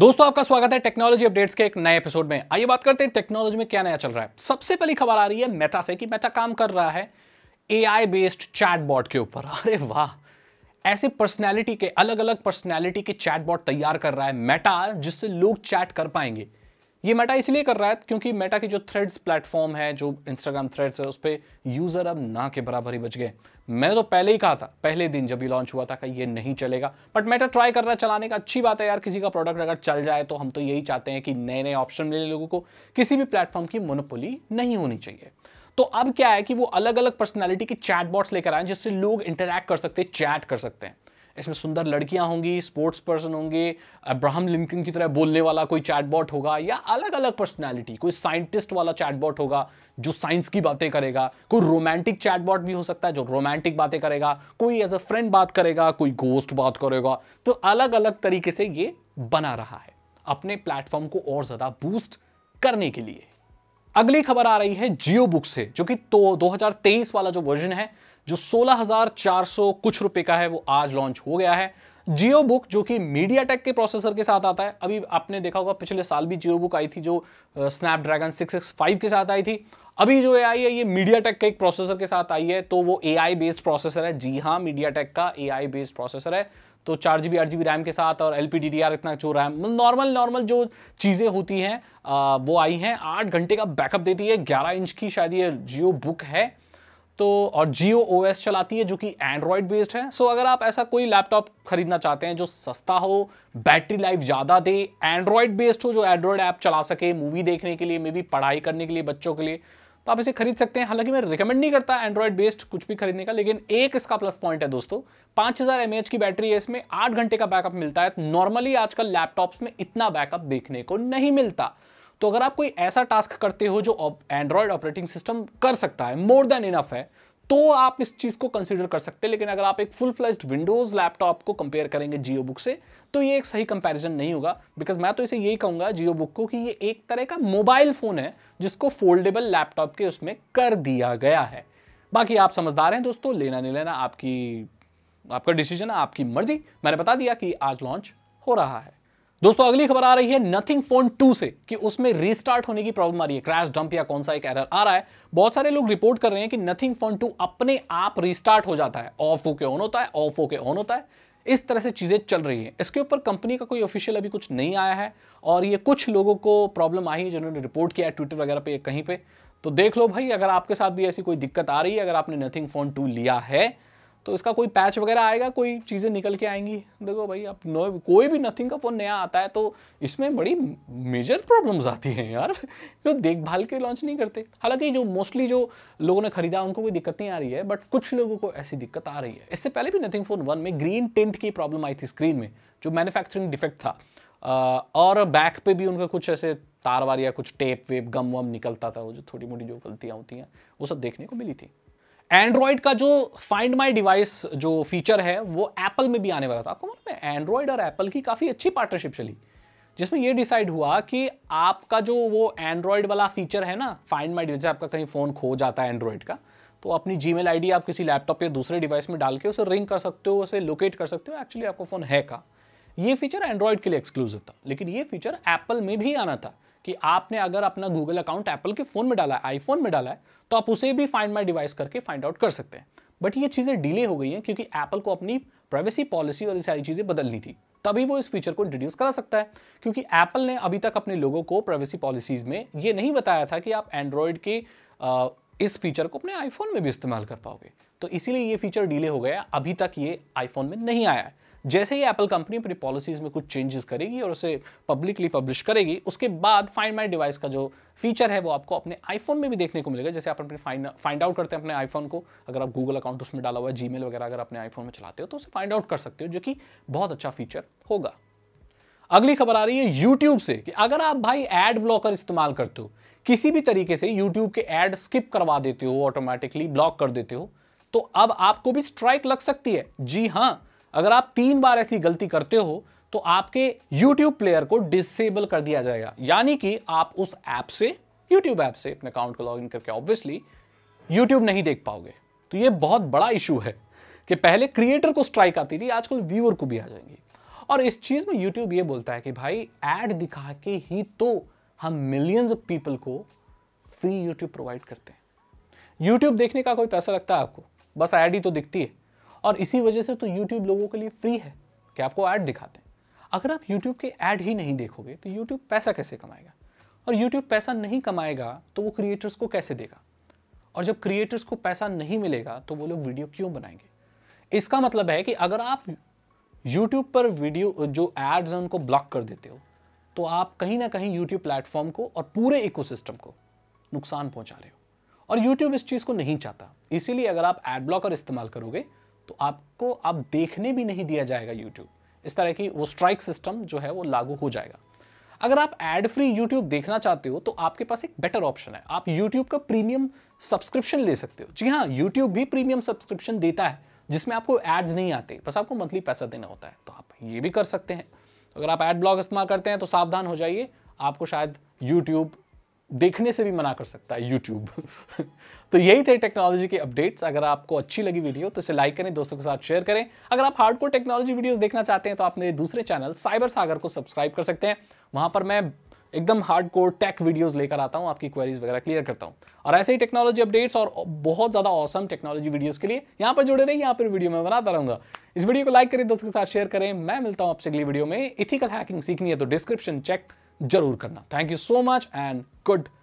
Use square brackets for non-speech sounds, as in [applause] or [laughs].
दोस्तों आपका स्वागत है टेक्नोलॉजी अपडेट्स के एक नए एपिसोड में आइए बात करते हैं टेक्नोलॉजी में क्या नया चल रहा है सबसे पहली खबर आ रही है मेटा से कि मेटा काम कर रहा है आई बेस्ड चैटबॉट के ऊपर अरे वाह ऐसे पर्सनैलिटी के अलग अलग पर्सनैलिटी के चैटबॉट तैयार कर रहा है मेटा जिससे लोग चैट कर पाएंगे ये मेटा इसलिए कर रहा है क्योंकि मेटा की जो थ्रेड्स प्लेटफॉर्म है जो इंस्टाग्राम थ्रेड्स है उस पर यूज़र अब ना के बराबर ही बच गए मैंने तो पहले ही कहा था पहले दिन जब ये लॉन्च हुआ था कि ये नहीं चलेगा बट मेटा ट्राई कर रहा है चलाने का अच्छी बात है यार किसी का प्रोडक्ट अगर चल जाए तो हम तो यही चाहते हैं कि नए नए ऑप्शन मिले लोगों को किसी भी प्लेटफॉर्म की मोनोपोली नहीं होनी चाहिए तो अब क्या है कि वो अलग अलग पर्सनैलिटी के चैट बॉट्स लेकर आए जिससे लोग इंटरेक्ट कर सकते हैं चैट कर सकते हैं इसमें सुंदर लड़कियां होंगी स्पोर्ट्स पर्सन होंगे अब्राहम लिंकन की तरह बोलने वाला कोई चैटबॉट होगा या अलग अलग पर्सनैलिटी कोई साइंटिस्ट वाला चैटबॉट होगा जो साइंस की बातें करेगा कोई रोमांटिक चैटबॉट भी हो सकता है जो रोमांटिक बातें करेगा कोई एज अ फ्रेंड बात करेगा कोई गोस्ट बात करेगा तो अलग अलग तरीके से ये बना रहा है अपने प्लेटफॉर्म को और ज़्यादा बूस्ट करने के लिए अगली खबर आ रही है जियो बुक से जो कि तो 2023 वाला जो वर्जन है जो 16,400 कुछ रुपए का है वो आज लॉन्च हो गया है जियो बुक जो कि मीडिया टेक के प्रोसेसर के साथ आता है अभी आपने देखा होगा पिछले साल भी जियो बुक आई थी जो स्नैपड्रैगन फाइव के साथ आई थी अभी जो ए आई है ये मीडिया टेक के एक प्रोसेसर के साथ आई है तो वो ए आई बेस्ड प्रोसेसर है जी हाँ मीडिया टेक का ए आई बेस्ड प्रोसेसर है तो चार जी बी आठ जी बी रैम के साथ और L P D D R इतना मतलब जो रैम नॉर्मल नॉर्मल जो चीज़ें होती हैं वो आई हैं आठ घंटे का बैकअप देती है ग्यारह इंच की शायद ये जियो बुक है तो और जियो ओ चलाती है जो कि एंड्रॉयड बेस्ड है सो अगर आप ऐसा कोई लैपटॉप खरीदना चाहते हैं जो सस्ता हो बैटरी लाइफ ज़्यादा दे एंड्रॉयड बेस्ड हो जो एंड्रॉयड ऐप चला सके मूवी देखने के लिए मे बी पढ़ाई करने के लिए बच्चों के लिए तो आप इसे खरीद सकते हैं हालांकि मैं रिकमेंड नहीं करता एंड्रॉयड बेस्ड कुछ भी खरीदने का लेकिन एक इसका प्लस पॉइंट है दोस्तों 5000 हज़ार की बैटरी है इसमें आठ घंटे का बैकअप मिलता है नॉर्मली आजकल लैपटॉप्स में इतना बैकअप देखने को नहीं मिलता तो अगर आप कोई ऐसा टास्क करते हो जो एंड्रॉयड ऑपरेटिंग सिस्टम कर सकता है मोर देन इनफ है तो आप इस चीज़ को कंसिडर कर सकते हैं लेकिन अगर आप एक फुल फ्लैश विंडोज़ लैपटॉप को कंपेयर करेंगे जियो बुक से तो ये एक सही कंपैरिजन नहीं होगा बिकॉज मैं तो इसे यही कहूँगा जियो बुक को कि ये एक तरह का मोबाइल फ़ोन है जिसको फोल्डेबल लैपटॉप के उसमें कर दिया गया है बाकी आप समझदार हैं दोस्तों लेना नहीं लेना आपकी आपका डिसीजन है आपकी मर्जी मैंने बता दिया कि आज लॉन्च हो रहा है दोस्तों अगली खबर आ रही है नथिंग फोन टू से कि उसमें रीस्टार्ट होने की प्रॉब्लम आ रही है क्रैश डंप या कौन सा एक एरर आ रहा है बहुत सारे लोग रिपोर्ट कर रहे हैं कि नथिंग फोन टू अपने आप रीस्टार्ट हो जाता है ऑफ होके ऑन होता है ऑफ होके ऑन होता है इस तरह से चीज़ें चल रही हैं इसके ऊपर कंपनी का कोई ऑफिशियल अभी कुछ नहीं आया है और ये कुछ लोगों को प्रॉब्लम आई है जिन्होंने रिपोर्ट किया है ट्विटर वगैरह पे कहीं पे तो देख लो भाई अगर आपके साथ भी ऐसी कोई दिक्कत आ रही है अगर आपने नथिंग फोन टू लिया है तो इसका कोई पैच वगैरह आएगा कोई चीज़ें निकल के आएंगी देखो भाई अब नो कोई भी नथिंग का फ़ोन नया आता है तो इसमें बड़ी मेजर प्रॉब्लम्स आती हैं यार [laughs] जो देखभाल के लॉन्च नहीं करते हालांकि जो मोस्टली जो लोगों ने खरीदा उनको कोई दिक्कत नहीं आ रही है बट कुछ लोगों को ऐसी दिक्कत आ रही है इससे पहले भी नथिंग फ़ोन वन में ग्रीन टेंट की प्रॉब्लम आई थी स्क्रीन में जो मैनुफैक्चरिंग डिफेक्ट था और बैक पे भी उनका कुछ ऐसे तार वार या कुछ टेप वेप गम वम निकलता था वो जो थोड़ी मोटी जो गलतियाँ होती हैं वो सब देखने को मिली थी एंड्रॉयड का जो फाइंड माई डिवाइस जो फीचर है वो एप्पल में भी आने वाला था आपको मालूम है एंड्रॉयड और एप्पल की काफ़ी अच्छी पार्टनरशिप चली जिसमें ये डिसाइड हुआ कि आपका जो वो एंड्रॉयड वाला फीचर है ना फाइंड माई डिवाइस आपका कहीं फ़ोन खो जाता है एंड्रॉयड का तो अपनी जी मेल आप किसी लैपटॉप या दूसरे डिवाइस में डाल के उसे रिंग कर सकते हो उसे लोकेट कर सकते हो एक्चुअली आपका फ़ोन है का ये फीचर एंड्रॉयड के लिए एक्सक्लूसिव था लेकिन ये फीचर एप्पल में भी आना था कि आपने अगर अपना गूगल अकाउंट एप्पल के फ़ोन में डाला है आईफोन में डाला है तो आप उसे भी फाइंड माई डिवाइस करके फाइंड आउट कर सकते हैं बट ये चीज़ें डिले हो गई हैं क्योंकि एप्पल को अपनी प्राइवेसी पॉलिसी और ये सारी चीज़ें बदलनी थी तभी वो इस फीचर को इंट्रोड्यूस करा सकता है क्योंकि एप्पल ने अभी तक अपने लोगों को प्राइवेसी पॉलिसीज़ में ये नहीं बताया था कि आप एंड्रॉयड के इस फीचर को अपने आईफोन में भी इस्तेमाल कर पाओगे तो इसीलिए ये फीचर डिले हो गया अभी तक ये आईफोन में नहीं आया है जैसे ही एप्पल कंपनी अपनी पॉलिसीज़ में कुछ चेंजेस करेगी और उसे पब्लिकली पब्लिश करेगी उसके बाद फाइंड माई डिवाइस का जो फीचर है वो आपको अपने आईफोन में भी देखने को मिलेगा जैसे आप अपने फाइंड फाइंड आउट करते हैं अपने आईफोन को अगर आप गूगल अकाउंट उसमें डाला हुआ है जी वगैरह अगर अपने आईफोन में चलाते हो तो उसे फाइंड आउट कर सकते हो जो कि बहुत अच्छा फीचर होगा अगली खबर आ रही है यूट्यूब से कि अगर आप भाई एड ब्लॉकर इस्तेमाल करते हो किसी भी तरीके से यूट्यूब के एड स्किप करवा देते हो ऑटोमेटिकली ब्लॉक कर देते हो तो अब आपको भी स्ट्राइक लग सकती है जी हाँ अगर आप तीन बार ऐसी गलती करते हो तो आपके YouTube प्लेयर को डिसेबल कर दिया जाएगा यानी कि आप उस ऐप से YouTube ऐप से अपने अकाउंट को लॉगिन करके ऑब्वियसली YouTube नहीं देख पाओगे तो ये बहुत बड़ा इशू है कि पहले क्रिएटर को स्ट्राइक आती थी आजकल व्यूअर को भी आ जाएंगी और इस चीज़ में यूट्यूब ये बोलता है कि भाई एड दिखा के ही तो हम मिलियंस ऑफ पीपल को फ्री यूट्यूब प्रोवाइड करते हैं यूट्यूब देखने का कोई पैसा लगता है आपको बस एड ही तो दिखती है और इसी वजह से तो यूट्यूब लोगों के लिए फ्री है कि आपको ऐड दिखाते हैं अगर आप यूट्यूब के ऐड ही नहीं देखोगे तो यूट्यूब पैसा कैसे कमाएगा और यूट्यूब पैसा नहीं कमाएगा तो वो क्रिएटर्स को कैसे देगा और जब क्रिएटर्स को पैसा नहीं मिलेगा तो वो लोग वीडियो क्यों बनाएंगे इसका मतलब है कि अगर आप यूट्यूब पर वीडियो जो एड्स हैं उनको ब्लॉक कर देते हो तो आप कहीं ना कहीं यूट्यूब प्लेटफॉर्म को और पूरे इकोसिस्टम को नुकसान पहुंचा रहे हो और यूट्यूब इस चीज़ को नहीं चाहता इसीलिए अगर आप एड ब्लॉकर इस्तेमाल करोगे तो आपको आप देखने भी नहीं दिया जाएगा यूट्यूब इस तरह की वो स्ट्राइक सिस्टम जो है वो लागू हो जाएगा अगर आप एड फ्री यूट्यूब देखना चाहते हो तो आपके पास एक बेटर ऑप्शन है आप यूट्यूब का प्रीमियम सब्सक्रिप्शन ले सकते हो जी हाँ यूट्यूब भी प्रीमियम सब्सक्रिप्शन देता है जिसमें आपको एड्स नहीं आते बस आपको मंथली पैसा देना होता है तो आप ये भी कर सकते हैं अगर आप एड ब्लॉग इस्तेमाल करते हैं तो सावधान हो जाइए आपको शायद यूट्यूब देखने से भी मना कर सकता है यूट्यूब [laughs] तो यही थे टेक्नोलॉजी के अपडेट्स अगर आपको अच्छी लगी वीडियो तो इसे लाइक करें दोस्तों के साथ शेयर करें अगर आप हार्ड टेक्नोलॉजी वीडियोस देखना चाहते हैं तो आप मेरे दूसरे चैनल साइबर सागर को सब्सक्राइब कर सकते हैं वहां पर मैं एकदम कोर टेक वीडियोज लेकर आता हूँ आपकी क्वेरीज वगैरह क्लियर करता हूँ और ऐसे ही टेक्नोलॉजी अपडेट्स और बहुत ज़्यादा औसम टेक्नोलॉजी वीडियोस के लिए यहाँ पर जुड़े रहिए यहाँ पर वीडियो में बनाता रहूंगा इस वीडियो को लाइक करें दोस्तों के साथ शेयर करें मैं मिलता हूँ आपसे अगली वीडियो में इथिकल हैकिंग सीखनी है तो डिस्क्रिप्शन चेक जरूर करना thank you so much and good